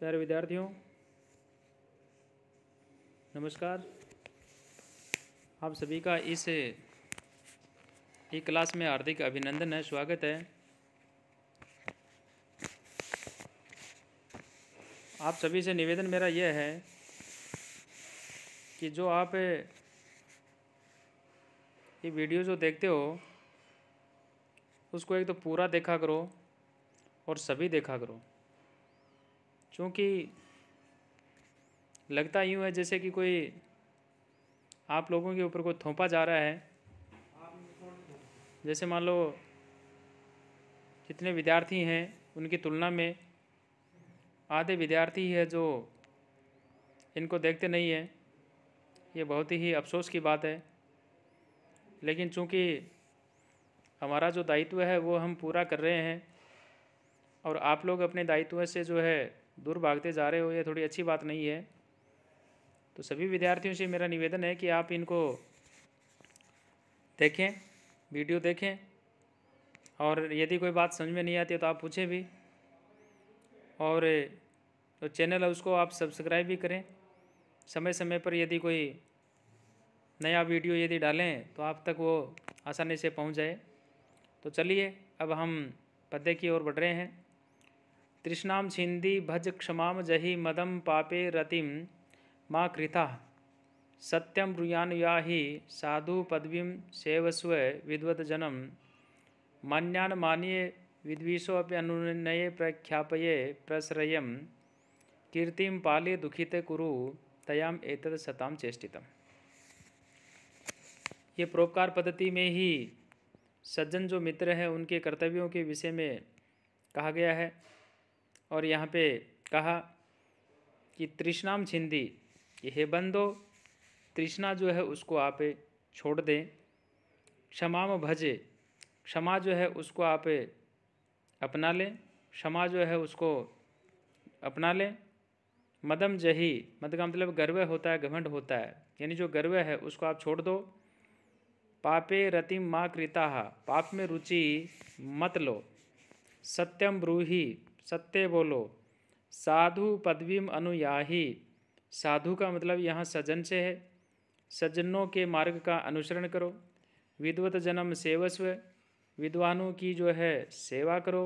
प्यारे विद्यार्थियों नमस्कार आप सभी का इस क्लास में हार्दिक अभिनंदन है स्वागत है आप सभी से निवेदन मेरा यह है कि जो आप ये वीडियो जो देखते हो उसको एक तो पूरा देखा करो और सभी देखा करो चूँकि लगता यूँ है जैसे कि कोई आप लोगों के ऊपर कोई थोपा जा रहा है जैसे मान लो जितने विद्यार्थी हैं उनकी तुलना में आधे विद्यार्थी है जो इनको देखते नहीं हैं ये बहुत ही अफसोस की बात है लेकिन चूंकि हमारा जो दायित्व है वो हम पूरा कर रहे हैं और आप लोग अपने दायित्व से जो है दूर भागते जा रहे हो ये थोड़ी अच्छी बात नहीं है तो सभी विद्यार्थियों से मेरा निवेदन है कि आप इनको देखें वीडियो देखें और यदि कोई बात समझ में नहीं आती है तो आप पूछें भी और जो तो चैनल है उसको आप सब्सक्राइब भी करें समय समय पर यदि कोई नया वीडियो यदि डालें तो आप तक वो आसानी से पहुंच जाए तो चलिए अब हम पद्य की ओर बढ़ रहे हैं तृष्णां छिंदी भज क्षमा जहि मदम पापे रतिम मा कृता सत्यं ब्रूयान् साधु साधुपदवीं सेवस्व विद्वद्जनं मनयान मान्ये विद्वीषोप्यनुनये अनुनये प्रख्यापये प्रश्रयं कीर्तिं पाले दुखिते कुरु तयाम एतद सताम चेष्टितम ये प्रोपकार पद्धति में ही सज्जन जो मित्र हैं उनके कर्तव्यों के विषय में कहा गया है और यहाँ पे कहा कि तृष्णाम छिंदी हे बंदो तृष्णा जो है उसको आप छोड़ दें क्षमा भजे क्षमा जो है उसको आप अपना लें क्षमा जो है उसको अपना लें मदम जही मद का मतलब गर्व होता है घमंड होता है यानी जो गर्व है उसको आप छोड़ दो पापे रतिम माँ कृता पाप में रुचि मत लो सत्यम ब्रूही सत्य बोलो साधु पदवीम अनुयाही साधु का मतलब यहाँ सज्जन से है सज्जनों के मार्ग का अनुसरण करो विद्वत जन्म सेवस्व विद्वानों की जो है सेवा करो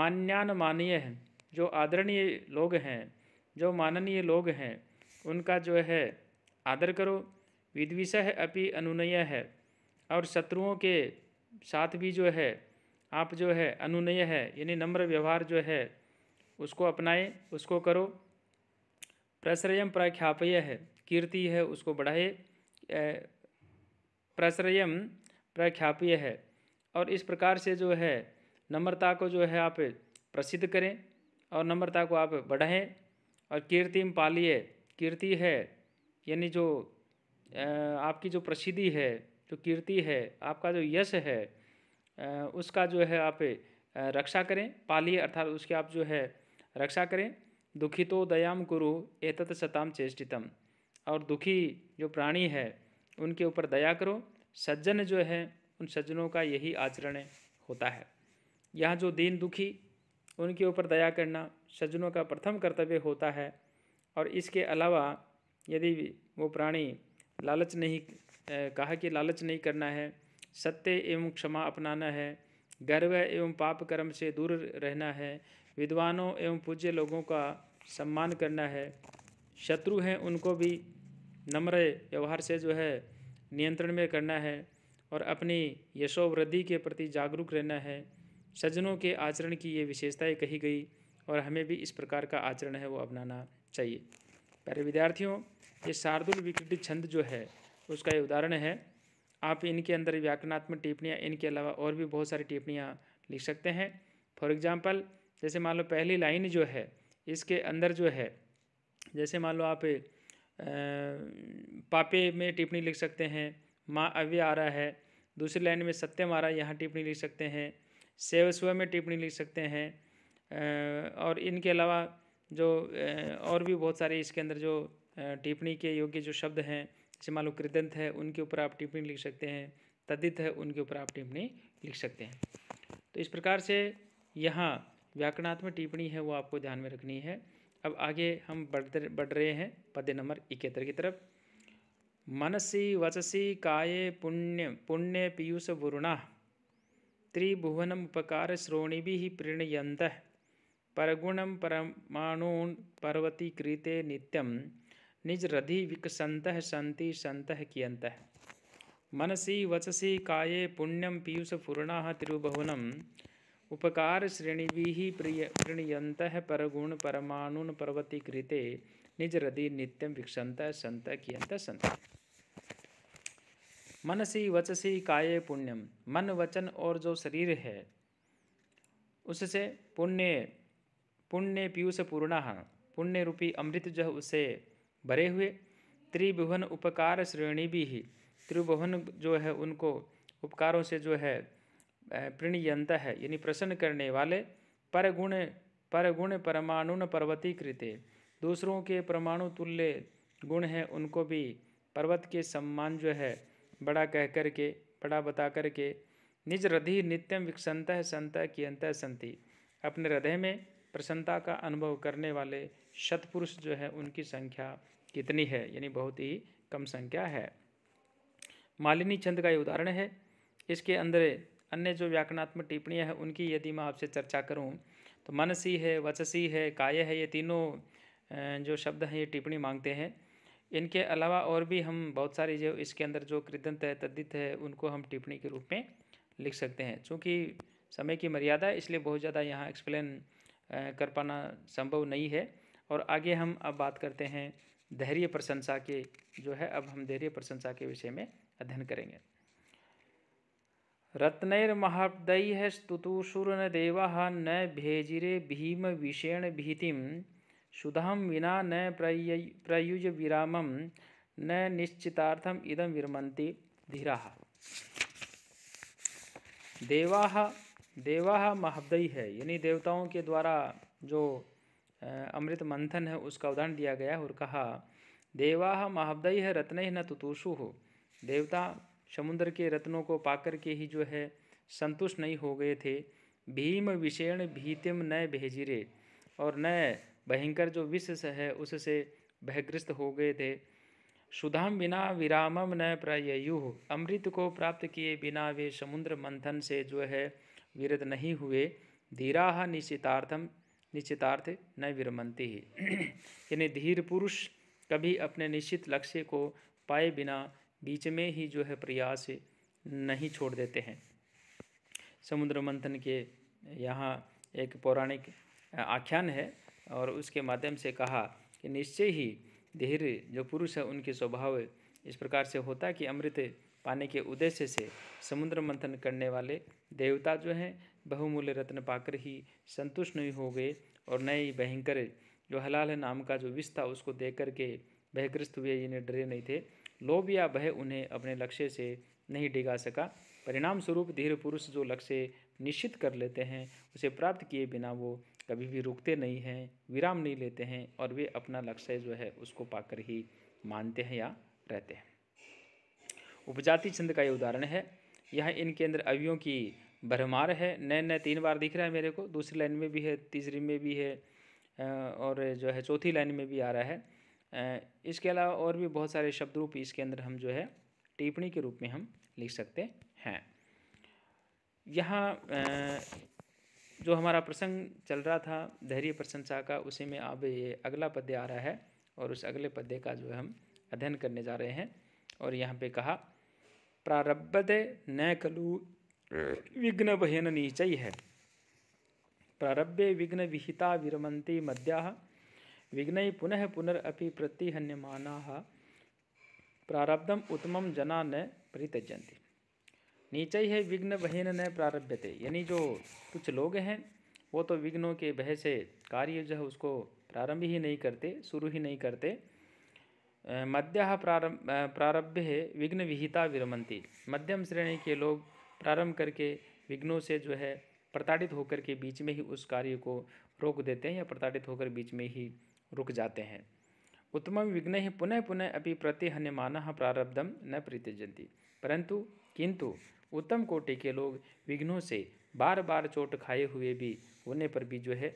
मान्यान मानीय है जो आदरणीय लोग हैं जो माननीय लोग हैं उनका जो है आदर करो विद्विषह अपि अनुनय है और शत्रुओं के साथ भी जो है आप जो है अनुनय है यानी नम्र व्यवहार जो है उसको अपनाएं उसको करो प्रश्रयम प्रख्यापय है कीर्ति है उसको बढ़ाए प्रश्रयम प्रख्यापय है और इस प्रकार से जो है नम्रता को जो है आप प्रसिद्ध करें और नम्रता को आप बढ़ाएं और कीर्तिम पालिए कीर्ति है यानी जो आपकी जो प्रसिद्धि है जो कीर्ति है आपका जो यश है उसका जो है आप रक्षा करें पालिए अर्थात उसकी आप जो है रक्षा करें दुखितो दयाम गुरु एतत सताम चेष्टितम और दुखी जो प्राणी है उनके ऊपर दया करो सज्जन जो है उन सज्जनों का यही आचरण होता है यहाँ जो दीन दुखी उनके ऊपर दया करना सज्जनों का प्रथम कर्तव्य होता है और इसके अलावा यदि वो प्राणी लालच नहीं कहा कि लालच नहीं करना है सत्य एवं क्षमा अपनाना है गर्व एवं पाप कर्म से दूर रहना है विद्वानों एवं पूज्य लोगों का सम्मान करना है शत्रु हैं उनको भी नम्र व्यवहार से जो है नियंत्रण में करना है और अपनी यशोवृद्धि के प्रति जागरूक रहना है सज्जनों के आचरण की ये विशेषताएं कही गई और हमें भी इस प्रकार का आचरण है वो अपनाना चाहिए प्यारे विद्यार्थियों ये शार्दुल विकृति छंद जो है उसका ये उदाहरण है आप इनके अंदर व्याकरणात्मक टिप्पणियाँ इनके अलावा और भी बहुत सारी टिप्पणियाँ लिख सकते हैं फॉर एग्ज़ाम्पल जैसे मान लो पहली लाइन जो है इसके अंदर जो है जैसे मान लो आप पापे में टिप्पणी लिख सकते हैं माँ अव्य आ रहा है दूसरी लाइन में सत्यम आ रहा है यहाँ टिप्पणी लिख सकते हैं सेव स्व में टिप्पणी लिख सकते हैं और इनके अलावा जो और भी बहुत सारे इसके अंदर जो टिप्पणी के योग्य जो शब्द हैं कृदंत है उनके ऊपर आप टिप्पणी लिख सकते हैं तदित है उनके ऊपर आप टिप्पणी लिख सकते हैं तो इस प्रकार से यहाँ व्याकरणात्मक टिप्पणी है वो आपको ध्यान में रखनी है अब आगे हम बढ़ते बढ़ रहे हैं पद्य नंबर इकहत्तर की तरफ मनसी वचसी काये पुण्य पुण्य पीयूष वरुणा त्रिभुवनम उपकार श्रोणिभि प्रणयंत परगुणम परमाणु पर्वती कृते नित्यम निज हृदि विकसंत सन्ति संत कियंत मनसी वचसी काये पुण्यम पीयूषपूर्ण तिरुभुवनम उपकार श्रेणी प्रिय प्रणीयंत परगुण परमाणुन पर्वती कृते निज हृदि नित्यम विकसंत संत कियंत संत मनसी वचसी काये पुण्यम मन वचन और जो शरीर है उससे पुण्य पुण्य पीयूष पूर्ण पुण्य रूपी अमृत जो उसे भरे हुए त्रिभुवन उपकार श्रेणी भी ही त्रिभुवन जो है उनको उपकारों से जो है प्रणयंत है यानी प्रसन्न करने वाले परगुण परगुण परमाणुन पर्वतीकृत दूसरों के परमाणु तुल्य गुण हैं उनको भी पर्वत के सम्मान जो है बड़ा कह कर के बड़ा बता कर के निज हृदय नित्यम विकसंत संत कियंत संति अपने हृदय में प्रसन्नता का अनुभव करने वाले शतपुरुष जो है उनकी संख्या कितनी है यानी बहुत ही कम संख्या है मालिनी छंद का ये उदाहरण है इसके अंदर अन्य जो व्याकरणात्मक टिप्पणियाँ हैं उनकी यदि मैं आपसे चर्चा करूँ तो मनसी है वचसी है काय है ये तीनों जो शब्द हैं ये टिप्पणी मांगते हैं इनके अलावा और भी हम बहुत सारी जो इसके अंदर जो कृदंत है तद्दित है उनको हम टिप्पणी के रूप में लिख सकते हैं चूँकि समय की मर्यादा है इसलिए बहुत ज़्यादा यहाँ एक्सप्लेन कर पाना संभव नहीं है और आगे हम अब बात करते हैं धैर्य प्रशंसा के जो है अब हम धैर्य प्रशंसा के विषय में अध्ययन करेंगे रत्नैर्महदय स्तुतुशुर न देवा न भेजिरे भीम विषेण भीतिम सुधाम विना न प्रय प्रयुज विराम न निश्चितार्थम इदम विरमंती धीरा देवा देवा महब्दयी है यानी देवताओं के द्वारा जो अमृत मंथन है उसका उदाहरण दिया गया और कहा देवा महावदय है रत्न न तुतुषु हो देवता समुद्र के रत्नों को पाकर के ही जो है संतुष्ट नहीं हो गए थे भीम विषेण भीतिम न भेजिरे और न भयंकर जो विष है उससे भयग्रस्त हो गए थे सुधाम बिना विरामम न प्रययुः अमृत को प्राप्त किए बिना वे समुद्र मंथन से जो है विरत नहीं हुए धीरा निश्चितार्थम निश्चितार्थ न विरमंती ही यानी धीर पुरुष कभी अपने निश्चित लक्ष्य को पाए बिना बीच में ही जो है प्रयास नहीं छोड़ देते हैं समुद्र मंथन के यहाँ एक पौराणिक आख्यान है और उसके माध्यम से कहा कि निश्चय ही धीर जो पुरुष है उनके स्वभाव इस प्रकार से होता है कि अमृत पाने के उद्देश्य से समुद्र मंथन करने वाले देवता जो हैं बहुमूल्य रत्न पाकर ही संतुष्ट नहीं हो गए और नए ही भयंकर जो हलाल है नाम का जो विष था उसको देख करके भयग्रस्त हुए इन्हें डरे नहीं थे लोभ या भय उन्हें अपने लक्ष्य से नहीं डिगा सका परिणाम स्वरूप धीर पुरुष जो लक्ष्य निश्चित कर लेते हैं उसे प्राप्त किए बिना वो कभी भी रुकते नहीं हैं विराम नहीं लेते हैं और वे अपना लक्ष्य जो है उसको पाकर ही मानते हैं या रहते हैं उपजाति छंद का ये उदाहरण है यह इन केंद्र अवियों की भरमार है नए नए तीन बार दिख रहा है मेरे को दूसरी लाइन में भी है तीसरी में भी है और जो है चौथी लाइन में भी आ रहा है इसके अलावा और भी बहुत सारे शब्द रूप इसके अंदर हम जो है टिप्पणी के रूप में हम लिख सकते हैं यहाँ जो हमारा प्रसंग चल रहा था धैर्य प्रशंसा का उसी में अब ये अगला पद्य आ रहा है और उस अगले पद्य का जो हम अध्ययन करने जा रहे हैं और यहाँ पे कहा प्रारब्ध न कलु विघ्न बहन नीचय है प्रारभ्य विघ्न विहिता विरमती मद्या विघ्न पुनः पुनरअपि प्रतिहन्यम प्रारब्धम उत्तम जना न परित्यजंती नीचय है विघ्न बहन न प्रारभ्यते यानी जो कुछ लोग हैं वो तो विघ्नों के भय से कार्य जो है उसको प्रारंभ ही नहीं करते शुरू ही नहीं करते मध्य प्रारंभ प्रारभ्य है विघ्न विहिता विरमंती मध्यम श्रेणी के लोग प्रारंभ करके विघ्नों से जो है प्रताड़ित होकर के बीच में ही उस कार्य को रोक देते हैं या प्रताड़ित होकर बीच में ही रुक जाते हैं उत्तम विघ्न ही पुनः पुनः प्रतिहन्य प्रतिहन्यमान प्रारब्धम न प्रत्यजती परंतु किंतु उत्तम कोटि के लोग विघ्नों से बार बार चोट खाए हुए भी होने पर भी जो है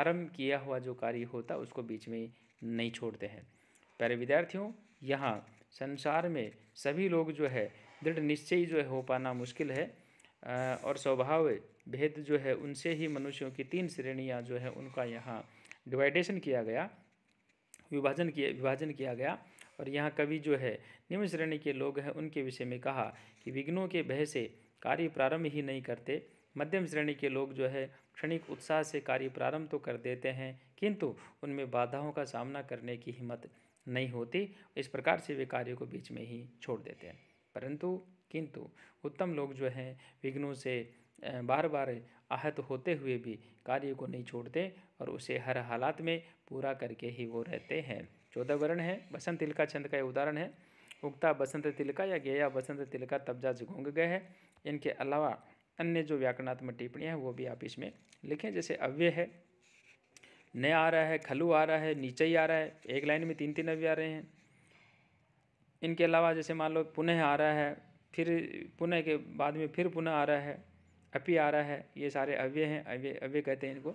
आरंभ किया हुआ जो कार्य होता उसको बीच में नहीं छोड़ते हैं प्यारे विद्यार्थियों यहाँ संसार में सभी लोग जो है दृढ़ निश्चय जो है हो पाना मुश्किल है और स्वभाव भेद जो है उनसे ही मनुष्यों की तीन श्रेणियाँ जो है उनका यहाँ डिवाइडेशन किया गया विभाजन किया विभाजन किया गया और यहाँ कवि जो है निम्न श्रेणी के लोग हैं उनके विषय में कहा कि विघ्नों के भय से कार्य प्रारंभ ही नहीं करते मध्यम श्रेणी के लोग जो है क्षणिक उत्साह से कार्य प्रारंभ तो कर देते हैं किंतु उनमें बाधाओं का सामना करने की हिम्मत नहीं होती इस प्रकार से वे कार्य को बीच में ही छोड़ देते हैं परंतु किंतु उत्तम लोग जो हैं विघ्नों से बार बार आहत होते हुए भी कार्य को नहीं छोड़ते और उसे हर हालात में पूरा करके ही वो रहते हैं चौदह वर्ण है बसंत तिलका छंद का उदाहरण है उगता बसंत तिलका या गया बसंत तिलका तबजा जगोंग गए हैं इनके अलावा अन्य जो व्याकरणात्मक टिप्पणियाँ हैं वो भी आप इसमें लिखें जैसे अव्यय है नया आ रहा है खलु आ रहा है नीचे ही आ रहा है एक लाइन में तीन तीन अव्य आ रहे हैं इनके अलावा जैसे मान लो पुनः आ रहा है फिर पुनः के बाद में फिर पुनः आ रहा है अपी आ रहा है ये सारे अव्यय हैं अव्य अव्य कहते हैं इनको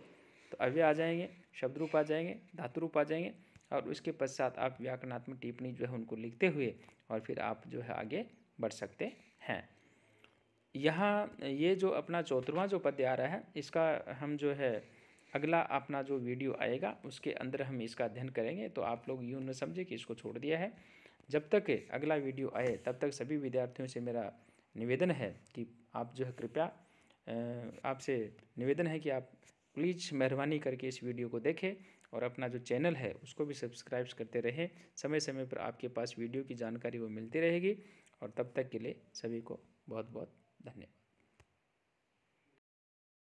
तो अव्य आ जाएंगे शब्द रूप आ जाएंगे धातु रूप आ जाएंगे और उसके पश्चात आप व्याकरणात्मक टिप्पणी जो है उनको लिखते हुए और फिर आप जो है आगे बढ़ सकते हैं यहाँ ये जो अपना चौथवा जो पद्य आ रहा है इसका हम जो है अगला अपना जो वीडियो आएगा उसके अंदर हम इसका अध्ययन करेंगे तो आप लोग यूँ न समझे कि इसको छोड़ दिया है जब तक अगला वीडियो आए तब तक सभी विद्यार्थियों से मेरा निवेदन है कि आप जो है कृपया आपसे निवेदन है कि आप प्लीज़ मेहरबानी करके इस वीडियो को देखें और अपना जो चैनल है उसको भी सब्सक्राइब करते रहें समय समय पर आपके पास वीडियो की जानकारी वो मिलती रहेगी और तब तक के लिए सभी को बहुत बहुत धन्यवाद